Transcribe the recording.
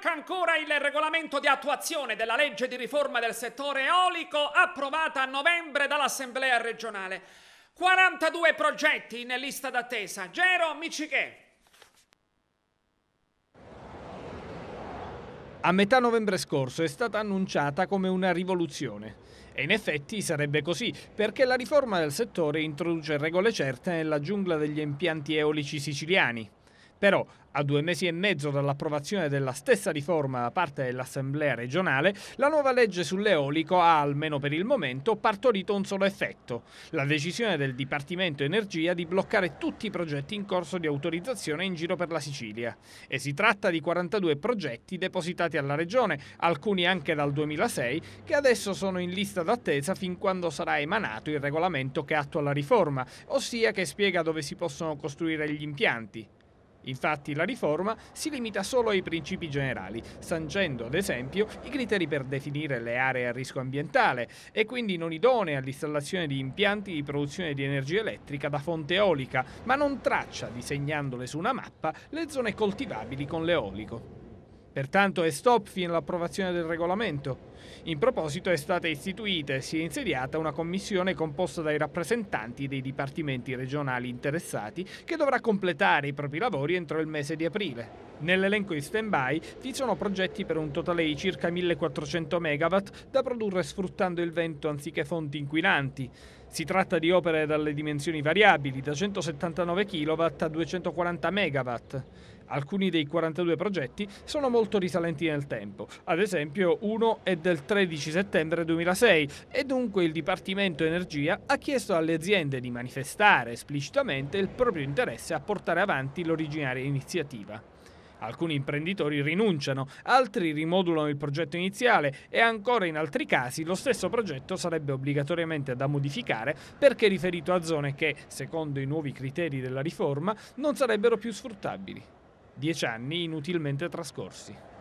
manca ancora il regolamento di attuazione della legge di riforma del settore eolico approvata a novembre dall'Assemblea regionale. 42 progetti in lista d'attesa. Gero Miciche. A metà novembre scorso è stata annunciata come una rivoluzione. E in effetti sarebbe così, perché la riforma del settore introduce regole certe nella giungla degli impianti eolici siciliani. Però a due mesi e mezzo dall'approvazione della stessa riforma da parte dell'Assemblea regionale, la nuova legge sull'eolico ha, almeno per il momento, partorito un solo effetto, la decisione del Dipartimento Energia di bloccare tutti i progetti in corso di autorizzazione in giro per la Sicilia. E si tratta di 42 progetti depositati alla Regione, alcuni anche dal 2006, che adesso sono in lista d'attesa fin quando sarà emanato il regolamento che attua la riforma, ossia che spiega dove si possono costruire gli impianti. Infatti la riforma si limita solo ai principi generali, sancendo ad esempio i criteri per definire le aree a rischio ambientale e quindi non idonee all'installazione di impianti di produzione di energia elettrica da fonte eolica, ma non traccia, disegnandole su una mappa, le zone coltivabili con l'eolico. Pertanto è stop fino all'approvazione del regolamento. In proposito è stata istituita e si è insediata una commissione composta dai rappresentanti dei dipartimenti regionali interessati che dovrà completare i propri lavori entro il mese di aprile. Nell'elenco in stand-by vi sono progetti per un totale di circa 1400 MW da produrre sfruttando il vento anziché fonti inquinanti. Si tratta di opere dalle dimensioni variabili, da 179 kW a 240 MW. Alcuni dei 42 progetti sono molto risalenti nel tempo, ad esempio uno è del del 13 settembre 2006 e dunque il Dipartimento Energia ha chiesto alle aziende di manifestare esplicitamente il proprio interesse a portare avanti l'originaria iniziativa. Alcuni imprenditori rinunciano, altri rimodulano il progetto iniziale e ancora in altri casi lo stesso progetto sarebbe obbligatoriamente da modificare perché riferito a zone che, secondo i nuovi criteri della riforma, non sarebbero più sfruttabili. Dieci anni inutilmente trascorsi.